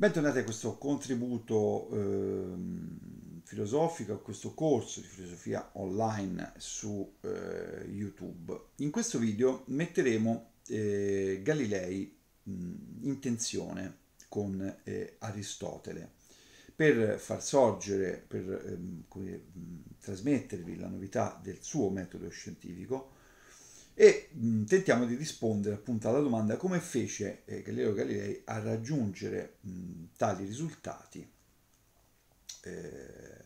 Bentornati a questo contributo eh, filosofico, a questo corso di filosofia online su eh, YouTube. In questo video metteremo eh, Galilei mh, in tensione con eh, Aristotele per far sorgere, per ehm, come, mh, trasmettervi la novità del suo metodo scientifico e mh, mm, tentiamo di rispondere appunto alla domanda come fece eh, Galileo Galilei a raggiungere mh, mm, tali risultati, eh,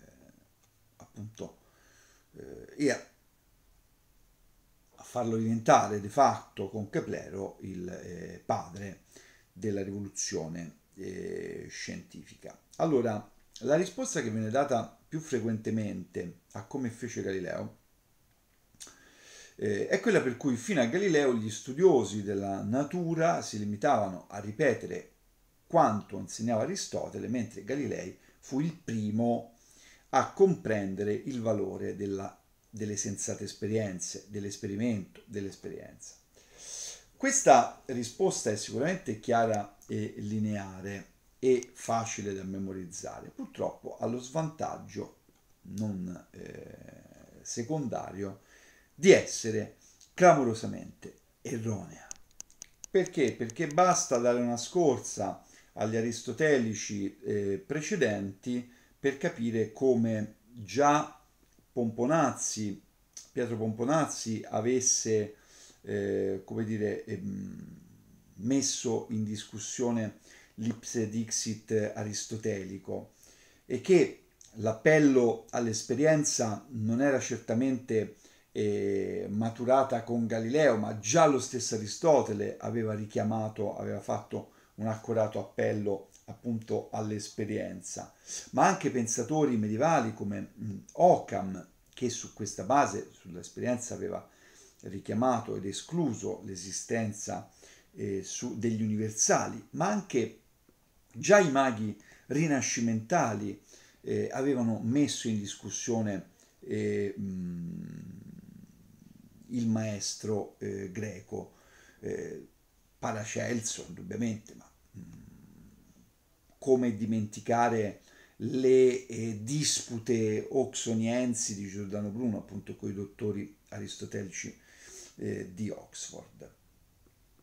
appunto, eh, e a, a, farlo diventare di fatto con Keplero il eh, padre della rivoluzione eh, scientifica. Allora, la risposta che viene data più frequentemente a come fece Galileo eh, è quella per cui fino a Galileo gli studiosi della natura si limitavano a ripetere quanto insegnava Aristotele, mentre Galilei fu il primo a comprendere il valore della, delle sensate esperienze, dell'esperimento, dell'esperienza. Questa risposta è sicuramente chiara e lineare e facile da memorizzare, purtroppo allo svantaggio non eh, secondario di essere clamorosamente erronea. Perché? Perché basta dare una scorsa agli aristotelici eh, precedenti per capire come già Pomponazzi, Pietro Pomponazzi avesse, eh, come dire, ehm, messo in discussione l'ipse dixit aristotelico e che l'appello all'esperienza non era certamente eh, maturata con Galileo, ma già lo stesso Aristotele aveva richiamato, aveva fatto un accurato appello appunto all'esperienza, ma anche pensatori medievali come mm, Occam, che su questa base, sull'esperienza, aveva richiamato ed escluso l'esistenza eh, degli universali, ma anche già i maghi rinascimentali eh, avevano messo in discussione eh, mh, mm, il maestro eh, greco. Eh, Paracelso, indubbiamente, ma mh, mm, come dimenticare le eh, dispute oxoniensi di Giordano Bruno, appunto con i dottori aristotelici eh, di Oxford.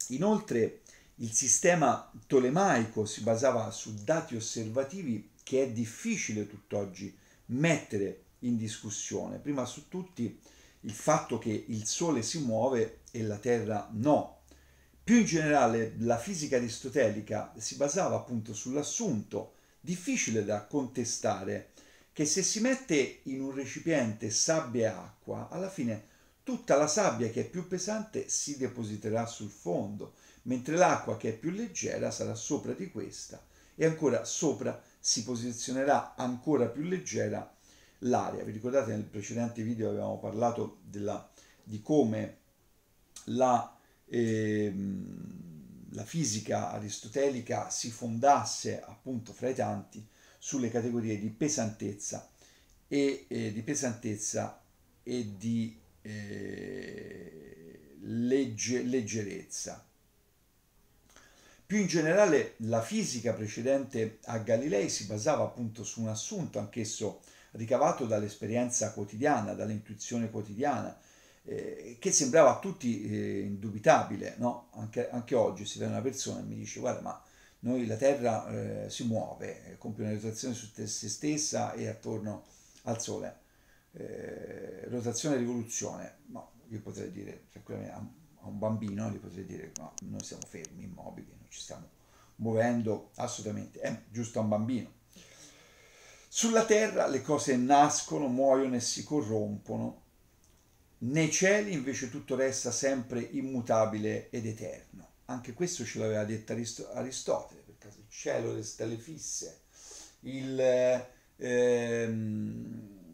Inoltre il sistema tolemaico si basava su dati osservativi che è difficile tutt'oggi mettere in discussione. Prima su tutti il fatto che il Sole si muove e la Terra no. Più in generale la fisica aristotelica si basava appunto sull'assunto, difficile da contestare, che se si mette in un recipiente sabbia e acqua, alla fine tutta la sabbia che è più pesante si depositerà sul fondo, mentre l'acqua che è più leggera sarà sopra di questa e ancora sopra si posizionerà ancora più leggera l'aria. Vi ricordate nel precedente video avevamo parlato della, di come la, eh, la fisica aristotelica si fondasse appunto fra i tanti sulle categorie di pesantezza e eh, di pesantezza e di eh, legge, leggerezza. Più in generale la fisica precedente a Galilei si basava appunto su un assunto anch'esso ricavato dall'esperienza quotidiana, dall'intuizione quotidiana, eh, che sembrava a tutti eh, indubitabile. No? Anche, anche, oggi si vede una persona e mi dice guarda ma noi la Terra eh, si muove, eh, compie una rotazione su te, se stessa e attorno al Sole. Eh, rotazione e rivoluzione, ma no, io potrei dire tranquillamente a un bambino gli potrei dire no, noi siamo fermi, immobili, non ci stiamo muovendo assolutamente, è giusto a un bambino sulla terra le cose nascono, muoiono e si corrompono, nei cieli invece tutto resta sempre immutabile ed eterno. Anche questo ce l'aveva detto Arist- Aristotele, perché il cielo, le stelle fisse, il, ehm,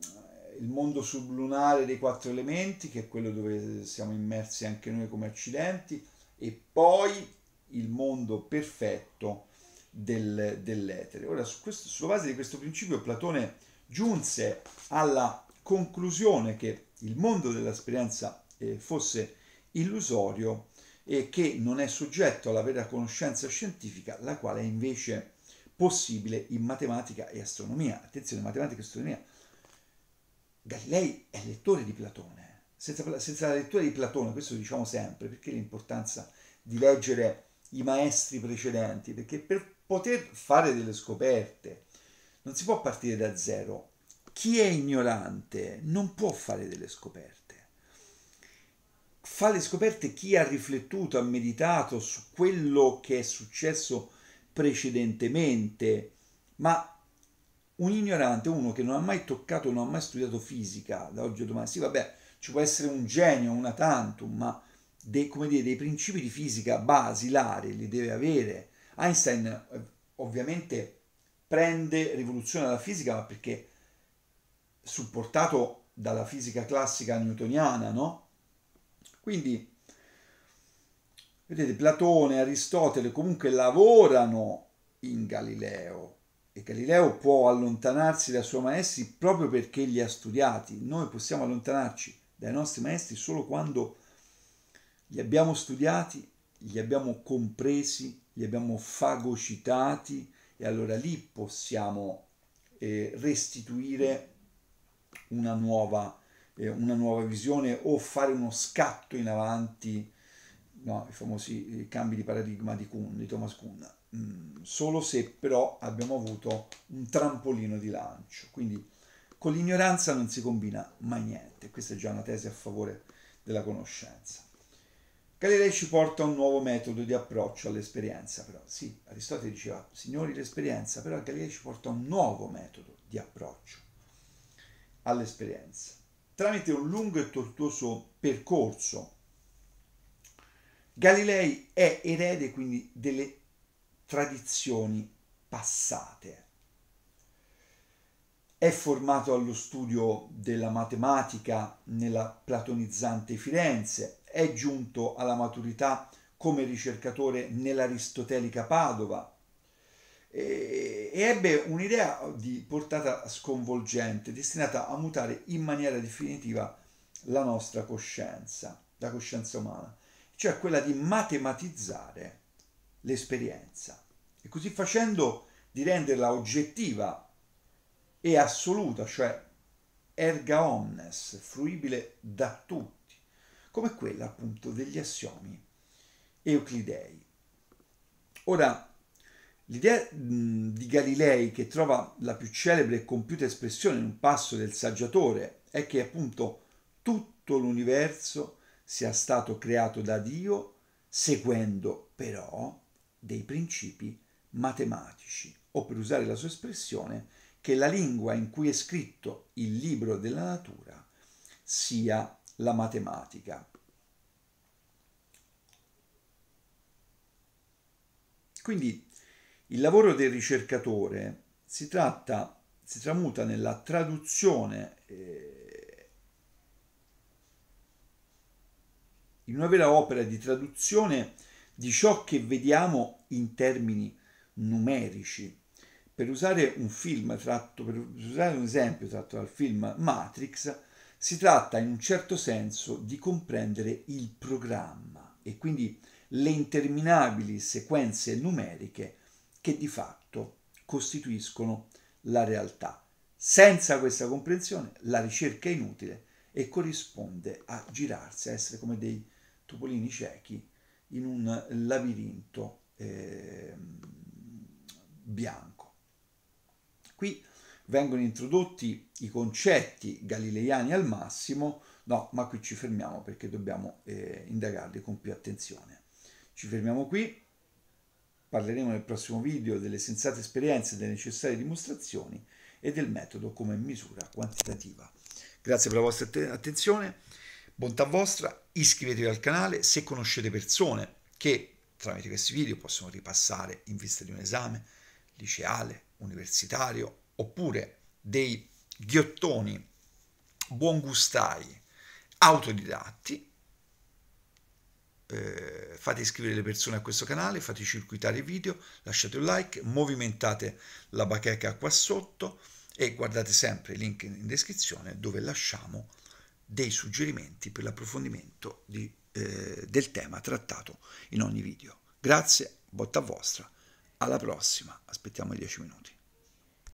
il mondo sublunare dei quattro elementi, che è quello dove siamo immersi anche noi come accidenti, e poi il mondo perfetto del, dell'etere. Ora, su questo, sulla base di questo principio, Platone giunse alla conclusione che il mondo dell'esperienza eh, fosse illusorio e che non è soggetto alla vera conoscenza scientifica, la quale è invece possibile in matematica e astronomia. Attenzione, matematica e astronomia. Galilei è lettore di Platone, eh. senza, senza la lettura di Platone, questo diciamo sempre, perché l'importanza di leggere i maestri precedenti, perché per poter fare delle scoperte. Non si può partire da zero. Chi è ignorante non può fare delle scoperte. Fa le scoperte chi ha riflettuto, ha meditato su quello che è successo precedentemente, ma un ignorante, uno che non ha mai toccato, non ha mai studiato fisica, da oggi a domani, sì vabbè, ci può essere un genio, una tantum, ma dei, come dire, dei principi di fisica basilari li deve avere, Einstein eh, ovviamente prende, rivoluzione la fisica ma perché supportato dalla fisica classica newtoniana, no? Quindi, vedete, Platone, Aristotele comunque lavorano in Galileo e Galileo può allontanarsi dai suoi maestri proprio perché li ha studiati. Noi possiamo allontanarci dai nostri maestri solo quando li abbiamo studiati, li abbiamo compresi li abbiamo fagocitati e allora lì possiamo eh, restituire una nuova, eh, una nuova, visione o fare uno scatto in avanti, no, i famosi eh, cambi di paradigma di, Kuhn, di Thomas Kuhn, mm, solo se però abbiamo avuto un trampolino di lancio. Quindi con l'ignoranza non si combina mai niente, questa è già una tesi a favore della conoscenza. Galilei ci porta un nuovo metodo di approccio all'esperienza, però sì, Aristotele diceva, signori l'esperienza, però Galilei ci porta un nuovo metodo di approccio all'esperienza. Tramite un lungo e tortuoso percorso, Galilei è erede quindi delle tradizioni passate. È formato allo studio della matematica nella platonizzante Firenze, è giunto alla maturità come ricercatore nell'aristotelica Padova e ebbe un'idea di portata sconvolgente destinata a mutare in maniera definitiva la nostra coscienza, la coscienza umana, cioè quella di matematizzare l'esperienza e così facendo di renderla oggettiva e assoluta, cioè erga omnes, fruibile da tutti come quella appunto degli assiomi euclidei. Ora, l'idea di Galilei che trova la più celebre e compiuta espressione in un passo del saggiatore è che appunto tutto l'universo sia stato creato da Dio seguendo però dei principi matematici, o per usare la sua espressione, che la lingua in cui è scritto il libro della natura sia la matematica. Quindi il lavoro del ricercatore si tratta, si tramuta nella traduzione eh, in una vera opera di traduzione di ciò che vediamo in termini numerici. Per usare un film tratto, per usare un esempio tratto dal film Matrix, si tratta in un certo senso di comprendere il programma e quindi le interminabili sequenze numeriche che di fatto costituiscono la realtà. Senza questa comprensione la ricerca è inutile e corrisponde a girarsi, a essere come dei topolini ciechi in un labirinto eh, bianco. Qui vengono introdotti i concetti galileiani al massimo, no, ma qui ci fermiamo perché dobbiamo eh, indagarli con più attenzione. Ci fermiamo qui, parleremo nel prossimo video delle sensate esperienze, delle necessarie dimostrazioni e del metodo come misura quantitativa. Grazie per la vostra attenzione, bontà vostra, iscrivetevi al canale se conoscete persone che tramite questi video possono ripassare in vista di un esame liceale, universitario oppure dei ghiottoni buongustai autodidatti, eh, fate iscrivere le persone a questo canale, fate circuitare i video, lasciate un like, movimentate la bacheca qua sotto e guardate sempre il link in descrizione dove lasciamo dei suggerimenti per l'approfondimento di, eh, del tema trattato in ogni video. Grazie, botta vostra, alla prossima, aspettiamo i 10 minuti.